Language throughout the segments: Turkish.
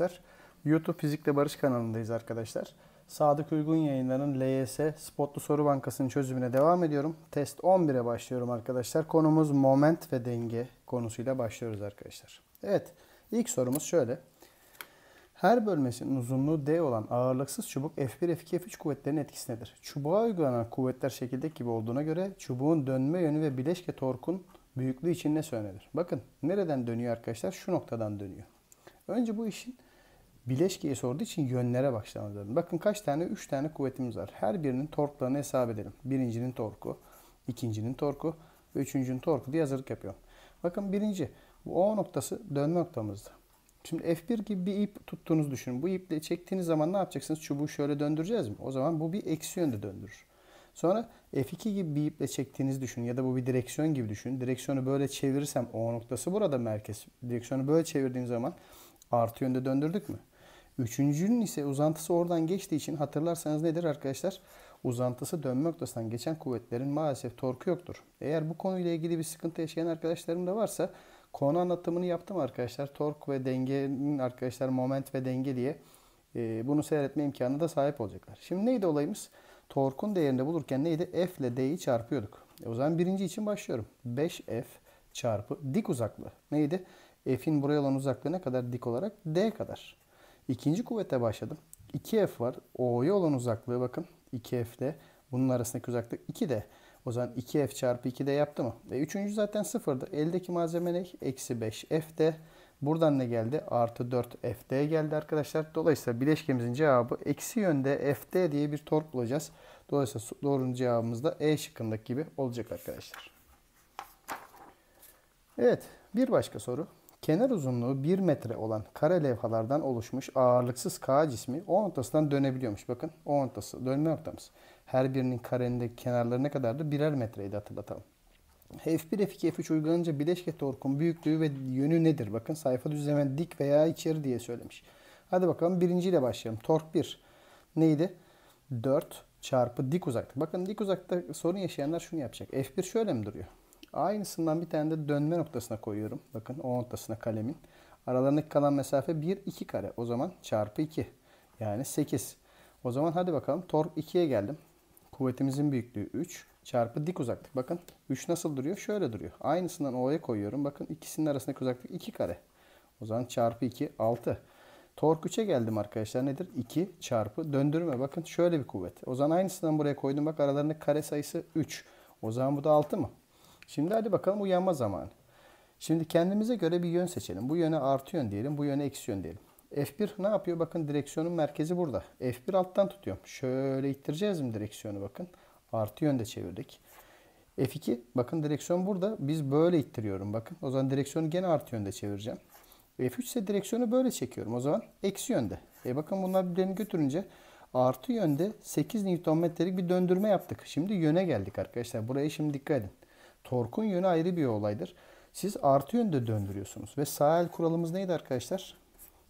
arkadaşlar. YouTube Fizikle Barış kanalındayız arkadaşlar. Sadık Uygun yayınlarının LYS Spotlu Soru Bankası'nın çözümüne devam ediyorum. Test 11'e başlıyorum arkadaşlar. Konumuz moment ve denge konusuyla başlıyoruz arkadaşlar. Evet, ilk sorumuz şöyle. Her bölmesinin uzunluğu D olan ağırlıksız çubuk F1, F2, F3 kuvvetlerinin etkisindedir. Çubuğa uygulanan kuvvetler şekildeki gibi olduğuna göre çubuğun dönme yönü ve bileşke torkun büyüklüğü için ne söylenir? Bakın nereden dönüyor arkadaşlar? Şu noktadan dönüyor. Önce bu işin bileşkeyi sorduğu için yönlere başlamamız Bakın kaç tane? 3 tane kuvvetimiz var. Her birinin torklarını hesap edelim. Birincinin torku, ikincinin torku ve üçüncünün torku diye hazırlık yapıyorum. Bakın birinci bu O noktası dönme noktamızda. Şimdi F1 gibi bir ip tuttuğunuzu düşünün. Bu iple çektiğiniz zaman ne yapacaksınız? Çubuğu şöyle döndüreceğiz mi? O zaman bu bir eksi yönde döndürür. Sonra F2 gibi bir iple çektiğinizi düşünün ya da bu bir direksiyon gibi düşünün. Direksiyonu böyle çevirirsem O noktası burada merkez. Direksiyonu böyle çevirdiğim zaman Artı yönde döndürdük mü? Üçüncünün ise uzantısı oradan geçtiği için hatırlarsanız nedir arkadaşlar? Uzantısı dönme noktasından geçen kuvvetlerin maalesef torku yoktur. Eğer bu konuyla ilgili bir sıkıntı yaşayan arkadaşlarım da varsa konu anlatımını yaptım arkadaşlar. Tork ve dengenin arkadaşlar moment ve denge diye e, bunu seyretme imkanı da sahip olacaklar. Şimdi neydi olayımız? Torkun değerinde bulurken neydi? F ile D'yi çarpıyorduk. E o zaman birinci için başlıyorum. 5F çarpı dik uzaklığı. Neydi? E, f'in buraya olan uzaklığı ne kadar? Dik olarak D kadar. İkinci kuvvete başladım. 2F var. O'ya olan uzaklığı bakın. 2F'de. Bunun arasındaki uzaklık 2D. O zaman 2F çarpı 2D yaptı mı? E, üçüncü zaten sıfırdı. Eldeki malzeme ne? Eksi 5 fd Buradan ne geldi? Artı 4FD geldi arkadaşlar. Dolayısıyla bileşkemizin cevabı eksi yönde FD diye bir tork bulacağız. Dolayısıyla doğru cevabımız da E şıkkındaki gibi olacak arkadaşlar. Evet bir başka soru. Kenar uzunluğu 1 metre olan kare levhalardan oluşmuş ağırlıksız K cismi O noktasından dönebiliyormuş. Bakın O noktası dönme ortamız. Her birinin karenin kenarları ne kadardı? Birer metreydi hatırlatalım. F1, F2, F3 uygulanınca bileşke torkun büyüklüğü ve yönü nedir? Bakın sayfa düzlemen dik veya içeri diye söylemiş. Hadi bakalım birinciyle başlayalım. Tork 1 neydi? 4 çarpı dik uzaklık. Bakın dik uzakta sorun yaşayanlar şunu yapacak. F1 şöyle mi duruyor? Aynısından bir tane de dönme noktasına koyuyorum. Bakın o noktasına kalemin. Aralarındaki kalan mesafe 1, 2 kare. O zaman çarpı 2. Yani 8. O zaman hadi bakalım tork 2'ye geldim. Kuvvetimizin büyüklüğü 3 çarpı dik uzaklık. Bakın 3 nasıl duruyor? Şöyle duruyor. Aynısından O'ya koyuyorum. Bakın ikisinin arasındaki uzaklık 2 kare. O zaman çarpı 2 6. Tork 3'e geldim arkadaşlar. Nedir? 2 çarpı döndürme. Bakın şöyle bir kuvvet. O zaman aynısından buraya koydum. Bak aralarındaki kare sayısı 3. O zaman bu da 6 mı? Şimdi hadi bakalım uyanma zamanı. Şimdi kendimize göre bir yön seçelim. Bu yöne artı yön diyelim, bu yöne eksi yön diyelim. F1 ne yapıyor? Bakın direksiyonun merkezi burada. F1 alttan tutuyorum. Şöyle ittireceğiz mi direksiyonu bakın. Artı yönde çevirdik. F2 bakın direksiyon burada. Biz böyle ittiriyorum bakın. O zaman direksiyonu gene artı yönde çevireceğim. F3 ise direksiyonu böyle çekiyorum. O zaman eksi yönde. E bakın bunlar birbirini götürünce artı yönde 8 Nm'lik bir döndürme yaptık. Şimdi yöne geldik arkadaşlar. Buraya şimdi dikkat edin. Torkun yönü ayrı bir olaydır. Siz artı yönde döndürüyorsunuz. Ve sağ el kuralımız neydi arkadaşlar?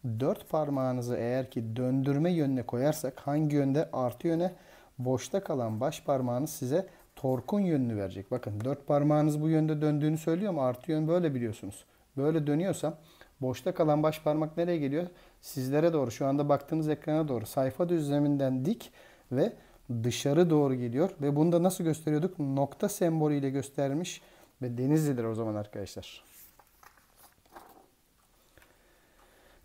Dört parmağınızı eğer ki döndürme yönüne koyarsak hangi yönde? Artı yöne boşta kalan baş parmağınız size torkun yönünü verecek. Bakın dört parmağınız bu yönde döndüğünü söylüyor mu? artı yön böyle biliyorsunuz. Böyle dönüyorsa boşta kalan baş parmak nereye geliyor? Sizlere doğru şu anda baktığınız ekrana doğru sayfa düzleminden dik ve dışarı doğru gidiyor ve bunu da nasıl gösteriyorduk? Nokta sembolü ile göstermiş ve Denizli'dir o zaman arkadaşlar.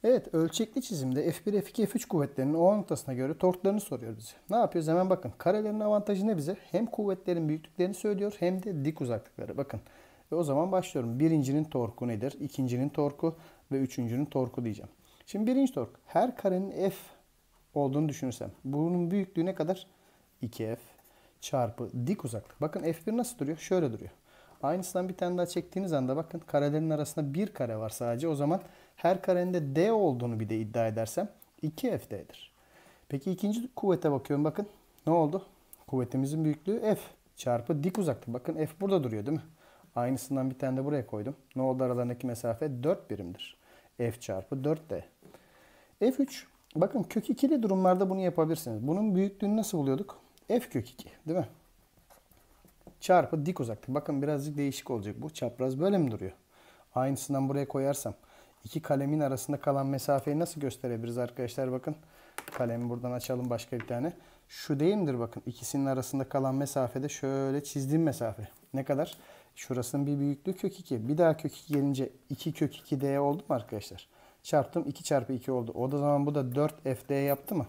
Evet ölçekli çizimde F1, F2, F3 kuvvetlerinin o noktasına göre torklarını soruyor bize. Ne yapıyoruz? Hemen bakın. Karelerin avantajı ne bize? Hem kuvvetlerin büyüklüklerini söylüyor hem de dik uzaklıkları. Bakın. Ve o zaman başlıyorum. Birincinin torku nedir? İkincinin torku ve üçüncünün torku diyeceğim. Şimdi birinci tork. Her karenin F olduğunu düşünürsem bunun büyüklüğü ne kadar? 2F çarpı dik uzaklık. Bakın F1 nasıl duruyor? Şöyle duruyor. Aynısından bir tane daha çektiğiniz anda bakın karelerin arasında bir kare var sadece. O zaman her karenin de D olduğunu bir de iddia edersem 2 fddir Peki ikinci kuvvete bakıyorum bakın. Ne oldu? Kuvvetimizin büyüklüğü F çarpı dik uzaklık. Bakın F burada duruyor değil mi? Aynısından bir tane de buraya koydum. Ne oldu aralarındaki mesafe? 4 birimdir. F çarpı 4D. F3. Bakın kök ikili durumlarda bunu yapabilirsiniz. Bunun büyüklüğünü nasıl buluyorduk? F kök 2 değil mi? Çarpı dik uzaklık. Bakın birazcık değişik olacak bu. Çapraz böyle mi duruyor? Aynısından buraya koyarsam. iki kalemin arasında kalan mesafeyi nasıl gösterebiliriz arkadaşlar? Bakın kalemi buradan açalım başka bir tane. Şu değil midir bakın? ikisinin arasında kalan mesafede şöyle çizdiğim mesafe. Ne kadar? Şurasının bir büyüklüğü kök 2. Bir daha kök 2 gelince 2 kök 2D oldu mu arkadaşlar? Çarptım 2 çarpı 2 oldu. O da zaman bu da 4FD yaptı mı?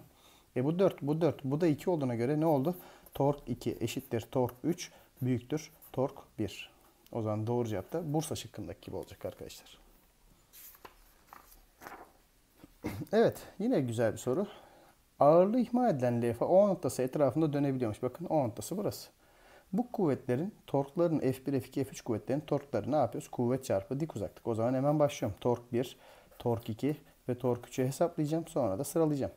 E bu 4, bu 4, bu da 2 olduğuna göre ne oldu? Tork 2 eşittir tork 3 büyüktür tork 1. O zaman doğru cevap da Bursa şıkkındaki gibi olacak arkadaşlar. Evet yine güzel bir soru. Ağırlığı ihmal edilen levha O noktası etrafında dönebiliyormuş. Bakın O noktası burası. Bu kuvvetlerin torkların F1, F2, F3 kuvvetlerin torkları ne yapıyoruz? Kuvvet çarpı dik uzaklık. O zaman hemen başlıyorum. Tork 1, tork 2 ve tork 3'ü hesaplayacağım. Sonra da sıralayacağım.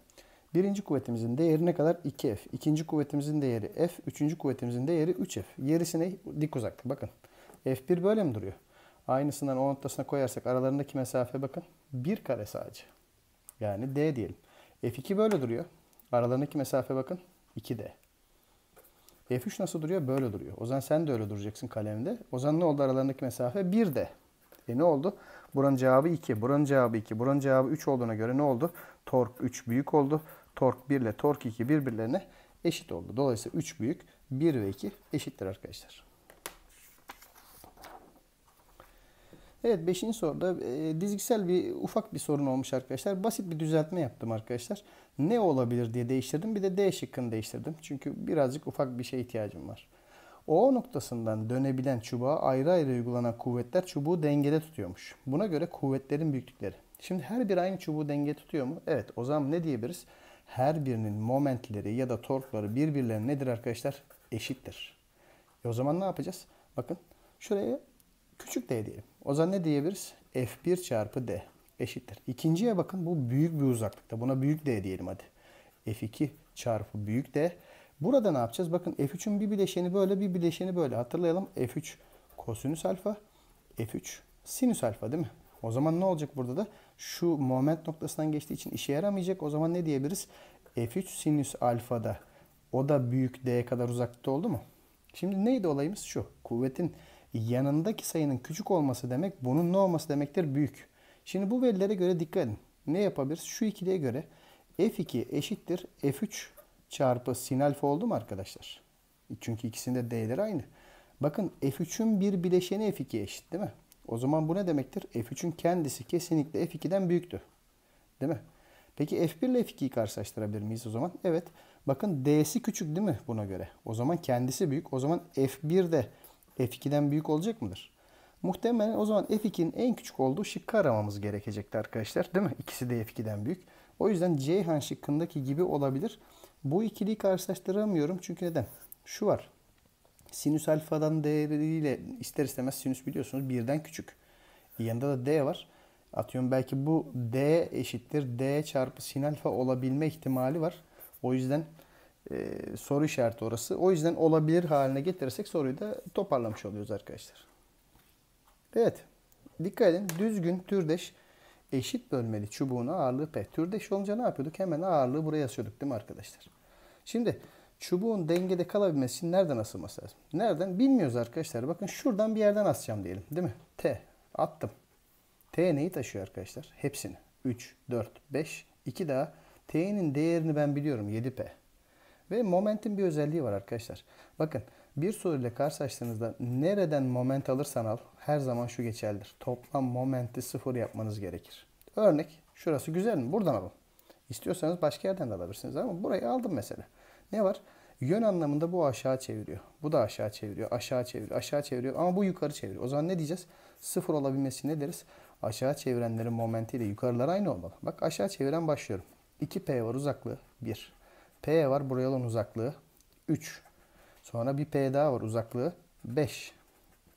Birinci kuvvetimizin değeri ne kadar? 2F. İkinci kuvvetimizin değeri F. Üçüncü kuvvetimizin değeri 3F. Yerisine dik uzaklık. Bakın. F1 böyle mi duruyor? Aynısından o noktasına koyarsak aralarındaki mesafe bakın. 1 kare sadece. Yani D diyelim. F2 böyle duruyor. Aralarındaki mesafe bakın. 2D. F3 nasıl duruyor? Böyle duruyor. O zaman sen de öyle duracaksın kalemde. O zaman ne oldu aralarındaki mesafe? 1D. E ne oldu? Buranın cevabı 2, buranın cevabı 2, buranın cevabı 3 olduğuna göre ne oldu? Tork 3 büyük oldu. Tork 1 ile tork 2 birbirlerine eşit oldu. Dolayısıyla 3 büyük 1 ve 2 eşittir arkadaşlar. Evet 5. soruda e, dizgisel bir ufak bir sorun olmuş arkadaşlar. Basit bir düzeltme yaptım arkadaşlar. Ne olabilir diye değiştirdim. Bir de D şıkkını değiştirdim. Çünkü birazcık ufak bir şey ihtiyacım var. O noktasından dönebilen çubuğa ayrı ayrı uygulanan kuvvetler çubuğu dengede tutuyormuş. Buna göre kuvvetlerin büyüklükleri. Şimdi her bir aynı çubuğu denge tutuyor mu? Evet o zaman ne diyebiliriz? her birinin momentleri ya da torkları birbirlerine nedir arkadaşlar? Eşittir. E o zaman ne yapacağız? Bakın şuraya küçük d diyelim. O zaman ne diyebiliriz? F1 çarpı d eşittir. İkinciye bakın bu büyük bir uzaklıkta. Buna büyük d diyelim hadi. F2 çarpı büyük d. Burada ne yapacağız? Bakın F3'ün bir bileşeni böyle bir bileşeni böyle. Hatırlayalım F3 kosinüs alfa F3 sinüs alfa değil mi? O zaman ne olacak burada da? Şu moment noktasından geçtiği için işe yaramayacak. O zaman ne diyebiliriz? F3 sinüs alfada o da büyük D kadar uzakta oldu mu? Şimdi neydi olayımız? Şu. Kuvvetin yanındaki sayının küçük olması demek bunun ne olması demektir? Büyük. Şimdi bu verilere göre dikkat edin. Ne yapabiliriz? Şu ikiliye göre F2 eşittir F3 çarpı sin alfa oldu mu arkadaşlar? Çünkü ikisinde D'leri aynı. Bakın F3'ün bir bileşeni F2'ye eşit değil mi? O zaman bu ne demektir? F3'ün kendisi kesinlikle F2'den büyüktü. Değil mi? Peki F1 ile F2'yi karşılaştırabilir miyiz o zaman? Evet. Bakın D'si küçük değil mi buna göre? O zaman kendisi büyük. O zaman F1 de F2'den büyük olacak mıdır? Muhtemelen o zaman F2'nin en küçük olduğu şıkkı aramamız gerekecekti arkadaşlar. Değil mi? İkisi de F2'den büyük. O yüzden Ceyhan şıkkındaki gibi olabilir. Bu ikiliyi karşılaştıramıyorum. Çünkü neden? Şu var. Sinüs alfadan değeriyle ister istemez sinüs biliyorsunuz birden küçük. Yanında da D var. Atıyorum belki bu D eşittir D çarpı sin alfa olabilme ihtimali var. O yüzden e, soru işareti orası. O yüzden olabilir haline getirirsek soruyu da toparlamış oluyoruz arkadaşlar. Evet. Dikkat edin. Düzgün türdeş eşit bölmeli çubuğun ağırlığı P. Türdeş olunca ne yapıyorduk? Hemen ağırlığı buraya yazıyorduk değil mi arkadaşlar? Şimdi çubuğun dengede kalabilmesi için nereden asılması lazım? Nereden? Bilmiyoruz arkadaşlar. Bakın şuradan bir yerden asacağım diyelim. Değil mi? T. Attım. T neyi taşıyor arkadaşlar? Hepsini. 3, 4, 5, 2 daha. T'nin değerini ben biliyorum. 7P. Ve momentin bir özelliği var arkadaşlar. Bakın bir soruyla karşılaştığınızda nereden moment alırsan al her zaman şu geçerlidir. Toplam momenti sıfır yapmanız gerekir. Örnek şurası güzel mi? Buradan alın. İstiyorsanız başka yerden de alabilirsiniz ama burayı aldım mesela. Ne var? Yön anlamında bu aşağı çeviriyor. Bu da aşağı çeviriyor. Aşağı çeviriyor. Aşağı çeviriyor. Ama bu yukarı çeviriyor. O zaman ne diyeceğiz? Sıfır olabilmesi ne deriz? Aşağı çevirenlerin ile yukarılar aynı olmalı. Bak aşağı çeviren başlıyorum. 2P var uzaklığı 1. P var buraya olan uzaklığı 3. Sonra bir P daha var uzaklığı 5.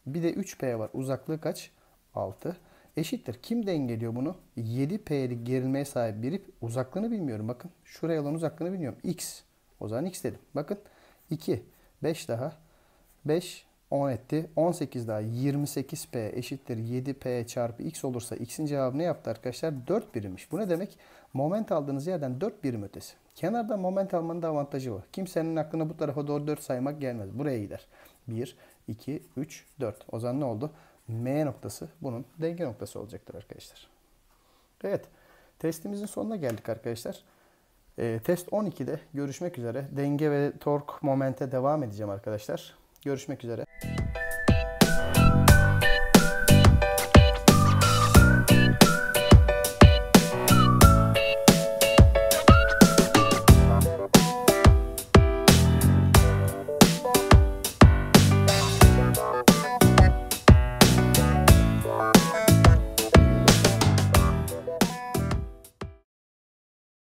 Bir de 3P var uzaklığı kaç? 6 eşittir. Kim dengeliyor bunu? 7P'lik gerilmeye sahip bir ip uzaklığını bilmiyorum. Bakın şuraya olan uzaklığını bilmiyorum. X o zaman x dedim. Bakın 2, 5 daha 5, 10 etti. 18 daha 28p eşittir 7p çarpı x olursa x'in cevabı ne yaptı arkadaşlar? 4 birimmiş. Bu ne demek? Moment aldığınız yerden 4 birim ötesi. Kenarda moment almanın da avantajı var. Kimsenin aklına bu tarafa doğru 4 saymak gelmez. Buraya gider. 1, 2, 3, 4. O zaman ne oldu? M noktası bunun denge noktası olacaktır arkadaşlar. Evet. Testimizin sonuna geldik arkadaşlar. E, test 12'de görüşmek üzere. Denge ve tork momente devam edeceğim arkadaşlar. Görüşmek üzere.